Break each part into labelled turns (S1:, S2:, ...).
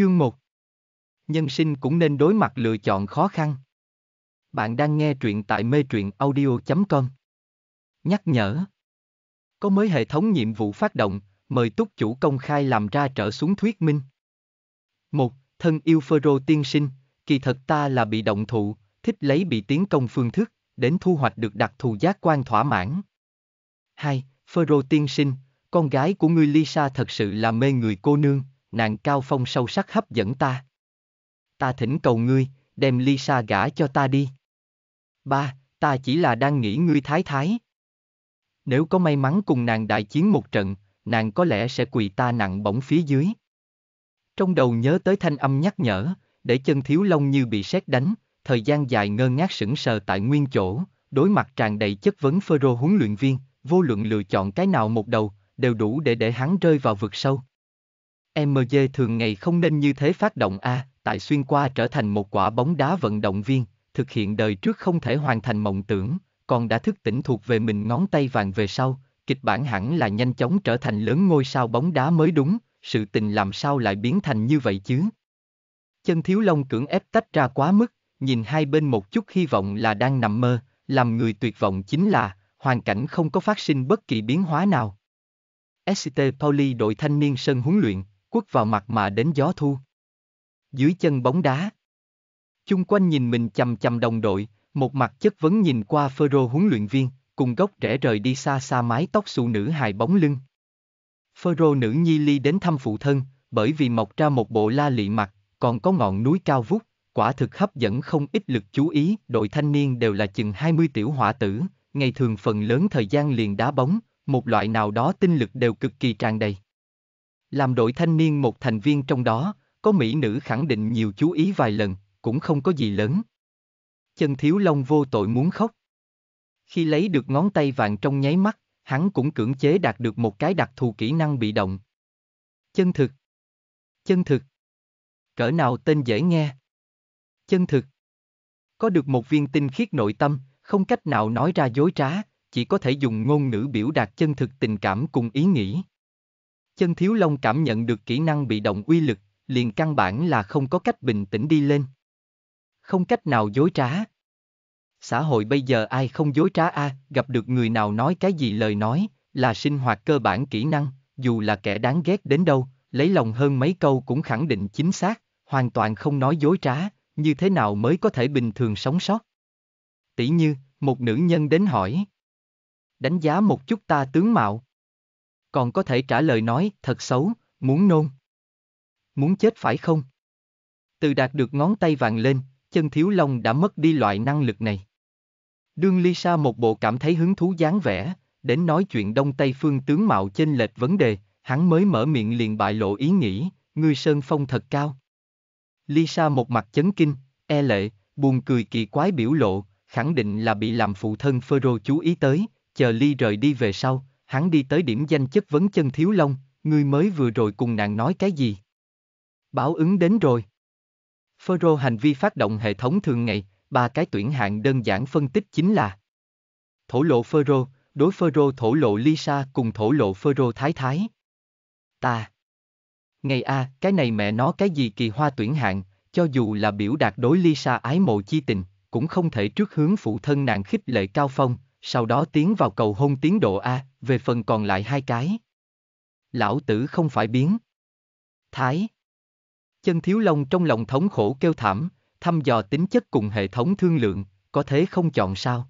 S1: Chương 1 Nhân sinh cũng nên đối mặt lựa chọn khó khăn. Bạn đang nghe truyện tại mê truyện audio.com Nhắc nhở Có mới hệ thống nhiệm vụ phát động, mời túc chủ công khai làm ra trở xuống thuyết minh. Một, Thân yêu Phêrô tiên sinh, kỳ thật ta là bị động thụ, thích lấy bị tiến công phương thức, đến thu hoạch được đặc thù giác quan thỏa mãn. 2. Phêrô tiên sinh, con gái của ngươi Lisa thật sự là mê người cô nương, nàng cao phong sâu sắc hấp dẫn ta. Ta thỉnh cầu ngươi, đem Lisa gả cho ta đi. Ba, ta chỉ là đang nghĩ ngươi thái thái. Nếu có may mắn cùng nàng đại chiến một trận, nàng có lẽ sẽ quỳ ta nặng bỏng phía dưới. Trong đầu nhớ tới thanh âm nhắc nhở, để chân thiếu lông như bị sét đánh, thời gian dài ngơ ngác sững sờ tại nguyên chỗ, đối mặt tràn đầy chất vấn phơ rô huấn luyện viên, vô luận lựa chọn cái nào một đầu, đều đủ để để hắn rơi vào vực sâu. MG thường ngày không nên như thế phát động A, à, tại xuyên qua trở thành một quả bóng đá vận động viên, thực hiện đời trước không thể hoàn thành mộng tưởng, còn đã thức tỉnh thuộc về mình ngón tay vàng về sau, kịch bản hẳn là nhanh chóng trở thành lớn ngôi sao bóng đá mới đúng, sự tình làm sao lại biến thành như vậy chứ? Chân thiếu long cưỡng ép tách ra quá mức, nhìn hai bên một chút hy vọng là đang nằm mơ, làm người tuyệt vọng chính là, hoàn cảnh không có phát sinh bất kỳ biến hóa nào. st Pauli đội thanh niên sân huấn luyện, quất vào mặt mà đến gió thu. Dưới chân bóng đá. Chung quanh nhìn mình chầm chầm đồng đội, một mặt chất vấn nhìn qua Phêrô huấn luyện viên, cùng gốc rẽ rời đi xa xa mái tóc xù nữ hài bóng lưng. Phêrô nữ nhi ly đến thăm phụ thân, bởi vì mọc ra một bộ la lị mặt, còn có ngọn núi cao vút, quả thực hấp dẫn không ít lực chú ý, đội thanh niên đều là chừng 20 tiểu hỏa tử, ngày thường phần lớn thời gian liền đá bóng, một loại nào đó tinh lực đều cực kỳ tràn đầy. Làm đội thanh niên một thành viên trong đó, có mỹ nữ khẳng định nhiều chú ý vài lần, cũng không có gì lớn. Chân thiếu long vô tội muốn khóc. Khi lấy được ngón tay vàng trong nháy mắt, hắn cũng cưỡng chế đạt được một cái đặc thù kỹ năng bị động. Chân thực. Chân thực. Cỡ nào tên dễ nghe. Chân thực. Có được một viên tinh khiết nội tâm, không cách nào nói ra dối trá, chỉ có thể dùng ngôn ngữ biểu đạt chân thực tình cảm cùng ý nghĩ chân thiếu long cảm nhận được kỹ năng bị động uy lực, liền căn bản là không có cách bình tĩnh đi lên. Không cách nào dối trá. Xã hội bây giờ ai không dối trá a, à, gặp được người nào nói cái gì lời nói, là sinh hoạt cơ bản kỹ năng, dù là kẻ đáng ghét đến đâu, lấy lòng hơn mấy câu cũng khẳng định chính xác, hoàn toàn không nói dối trá, như thế nào mới có thể bình thường sống sót. Tỷ như, một nữ nhân đến hỏi. Đánh giá một chút ta tướng mạo còn có thể trả lời nói, thật xấu, muốn nôn. Muốn chết phải không? Từ đạt được ngón tay vàng lên, chân thiếu long đã mất đi loại năng lực này. Đương Lisa một bộ cảm thấy hứng thú dáng vẻ, đến nói chuyện đông tây phương tướng mạo chênh lệch vấn đề, hắn mới mở miệng liền bại lộ ý nghĩ, ngươi sơn phong thật cao. Lisa một mặt chấn kinh, e lệ, buồn cười kỳ quái biểu lộ, khẳng định là bị làm phụ thân Phêrô chú ý tới, chờ Ly rời đi về sau, hắn đi tới điểm danh chất vấn chân thiếu long, ngươi mới vừa rồi cùng nàng nói cái gì? Báo ứng đến rồi. Fero hành vi phát động hệ thống thường ngày, ba cái tuyển hạng đơn giản phân tích chính là Thổ lộ Fero, đối Fero thổ lộ Lisa cùng thổ lộ Fero thái thái. Ta. Ngày A, cái này mẹ nó cái gì kỳ hoa tuyển hạng, cho dù là biểu đạt đối Lisa ái mộ chi tình, cũng không thể trước hướng phụ thân nàng khích lệ cao phong, sau đó tiến vào cầu hôn tiến độ A, về phần còn lại hai cái. Lão tử không phải biến. Thái. Chân thiếu long trong lòng thống khổ kêu thảm, thăm dò tính chất cùng hệ thống thương lượng, có thế không chọn sao.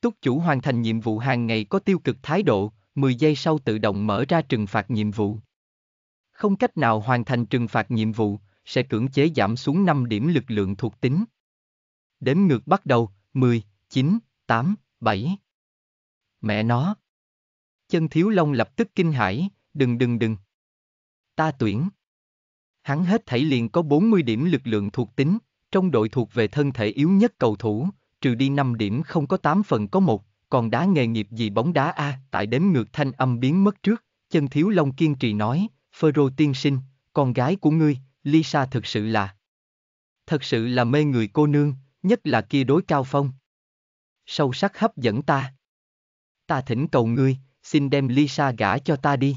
S1: Túc chủ hoàn thành nhiệm vụ hàng ngày có tiêu cực thái độ, 10 giây sau tự động mở ra trừng phạt nhiệm vụ. Không cách nào hoàn thành trừng phạt nhiệm vụ, sẽ cưỡng chế giảm xuống 5 điểm lực lượng thuộc tính. Đếm ngược bắt đầu, 10, 9, 8, bảy Mẹ nó. Chân thiếu long lập tức kinh hãi, đừng đừng đừng. Ta tuyển. Hắn hết thảy liền có 40 điểm lực lượng thuộc tính, trong đội thuộc về thân thể yếu nhất cầu thủ, trừ đi 5 điểm không có 8 phần có một, còn đá nghề nghiệp gì bóng đá a, à, tại đếm ngược thanh âm biến mất trước, chân thiếu long kiên trì nói, Phêrô tiên sinh, con gái của ngươi, Lisa thực sự là Thật sự là mê người cô nương, nhất là kia đối cao phong sâu sắc hấp dẫn ta. Ta thỉnh cầu ngươi, xin đem Lisa gả cho ta đi.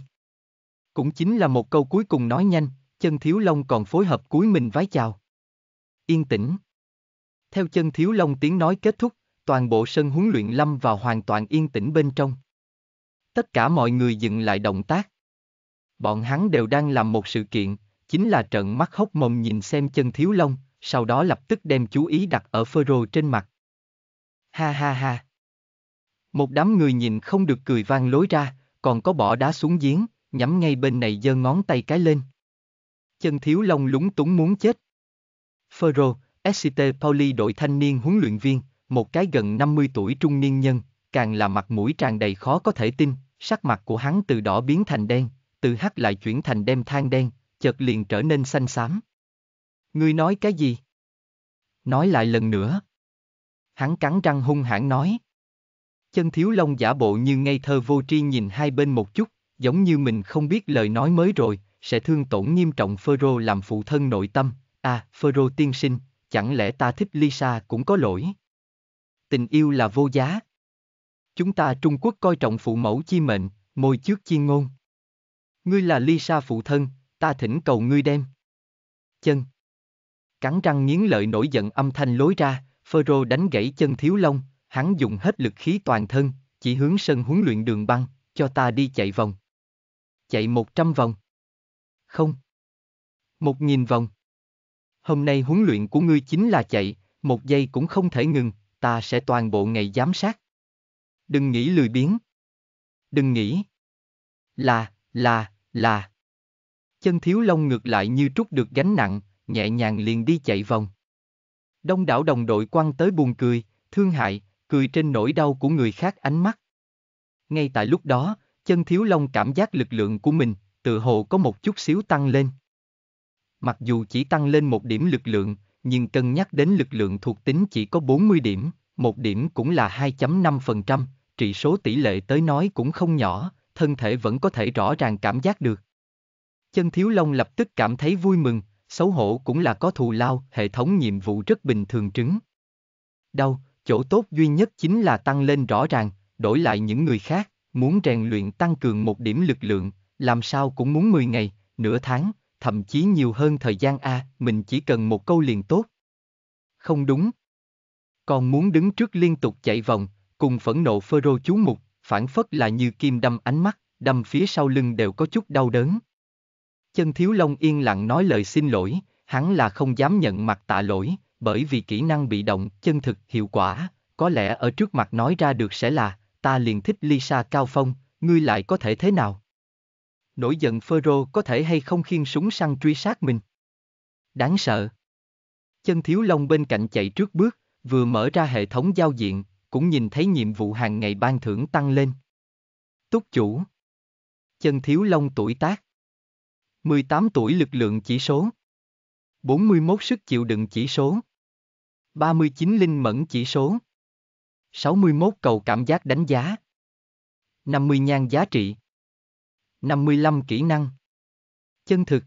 S1: Cũng chính là một câu cuối cùng nói nhanh, chân thiếu long còn phối hợp cuối mình vái chào. Yên tĩnh. Theo chân thiếu long tiếng nói kết thúc, toàn bộ sân huấn luyện lâm vào hoàn toàn yên tĩnh bên trong. Tất cả mọi người dừng lại động tác. Bọn hắn đều đang làm một sự kiện, chính là trận mắt hốc mồm nhìn xem chân thiếu long, sau đó lập tức đem chú ý đặt ở phơ rồ trên mặt ha ha ha. Một đám người nhìn không được cười vang lối ra, còn có bỏ đá xuống giếng, nhắm ngay bên này giơ ngón tay cái lên. Chân thiếu long lúng túng muốn chết. Ferro, SCT Pauli đội thanh niên huấn luyện viên, một cái gần 50 tuổi trung niên nhân, càng là mặt mũi tràn đầy khó có thể tin, sắc mặt của hắn từ đỏ biến thành đen, từ hắc lại chuyển thành đem than đen, chợt liền trở nên xanh xám. Ngươi nói cái gì? Nói lại lần nữa hắn cắn răng hung hãn nói. Chân thiếu long giả bộ như ngây thơ vô tri nhìn hai bên một chút, giống như mình không biết lời nói mới rồi, sẽ thương tổn nghiêm trọng Phêrô làm phụ thân nội tâm. À, Phêrô tiên sinh, chẳng lẽ ta thích Lisa cũng có lỗi? Tình yêu là vô giá. Chúng ta Trung Quốc coi trọng phụ mẫu chi mệnh, môi trước chi ngôn. Ngươi là Lisa phụ thân, ta thỉnh cầu ngươi đem. Chân. Cắn răng nghiến lợi nổi giận âm thanh lối ra, Phêrô đánh gãy chân thiếu long, hắn dùng hết lực khí toàn thân, chỉ hướng sân huấn luyện đường băng, cho ta đi chạy vòng. Chạy một trăm vòng. Không. Một nghìn vòng. Hôm nay huấn luyện của ngươi chính là chạy, một giây cũng không thể ngừng, ta sẽ toàn bộ ngày giám sát. Đừng nghĩ lười biếng. Đừng nghĩ. Là, là, là. Chân thiếu long ngược lại như trút được gánh nặng, nhẹ nhàng liền đi chạy vòng. Đông đảo đồng đội quăng tới buồn cười, thương hại, cười trên nỗi đau của người khác ánh mắt. Ngay tại lúc đó, chân thiếu long cảm giác lực lượng của mình, tự hồ có một chút xíu tăng lên. Mặc dù chỉ tăng lên một điểm lực lượng, nhưng cân nhắc đến lực lượng thuộc tính chỉ có 40 điểm, một điểm cũng là 2.5%, trị số tỷ lệ tới nói cũng không nhỏ, thân thể vẫn có thể rõ ràng cảm giác được. Chân thiếu long lập tức cảm thấy vui mừng, xấu hổ cũng là có thù lao, hệ thống nhiệm vụ rất bình thường trứng. Đâu, chỗ tốt duy nhất chính là tăng lên rõ ràng, đổi lại những người khác, muốn rèn luyện tăng cường một điểm lực lượng, làm sao cũng muốn 10 ngày, nửa tháng, thậm chí nhiều hơn thời gian A, mình chỉ cần một câu liền tốt. Không đúng. Còn muốn đứng trước liên tục chạy vòng, cùng phẫn nộ phơ rô chú mục, phản phất là như kim đâm ánh mắt, đâm phía sau lưng đều có chút đau đớn. Chân thiếu long yên lặng nói lời xin lỗi, hắn là không dám nhận mặt tạ lỗi, bởi vì kỹ năng bị động, chân thực, hiệu quả, có lẽ ở trước mặt nói ra được sẽ là, ta liền thích Lisa Cao Phong, ngươi lại có thể thế nào? Nổi giận Phêrô có thể hay không khiên súng săn truy sát mình? Đáng sợ. Chân thiếu long bên cạnh chạy trước bước, vừa mở ra hệ thống giao diện, cũng nhìn thấy nhiệm vụ hàng ngày ban thưởng tăng lên. Túc chủ. Chân thiếu long tuổi tác. 18 tuổi lực lượng chỉ số. 41 sức chịu đựng chỉ số. 39 linh mẫn chỉ số. 61 cầu cảm giác đánh giá. 50 nhan giá trị. 55 kỹ năng. Chân thực.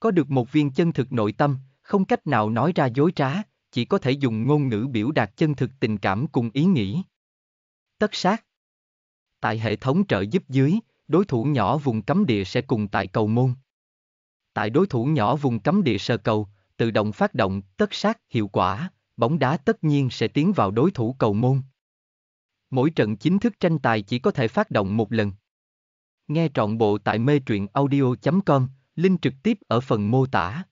S1: Có được một viên chân thực nội tâm, không cách nào nói ra dối trá, chỉ có thể dùng ngôn ngữ biểu đạt chân thực tình cảm cùng ý nghĩ. Tất sát. Tại hệ thống trợ giúp dưới, đối thủ nhỏ vùng cấm địa sẽ cùng tại cầu môn. Tại đối thủ nhỏ vùng cấm địa sơ cầu, tự động phát động, tất sát, hiệu quả, bóng đá tất nhiên sẽ tiến vào đối thủ cầu môn. Mỗi trận chính thức tranh tài chỉ có thể phát động một lần. Nghe trọn bộ tại mê truyện audio.com, link trực tiếp ở phần mô tả.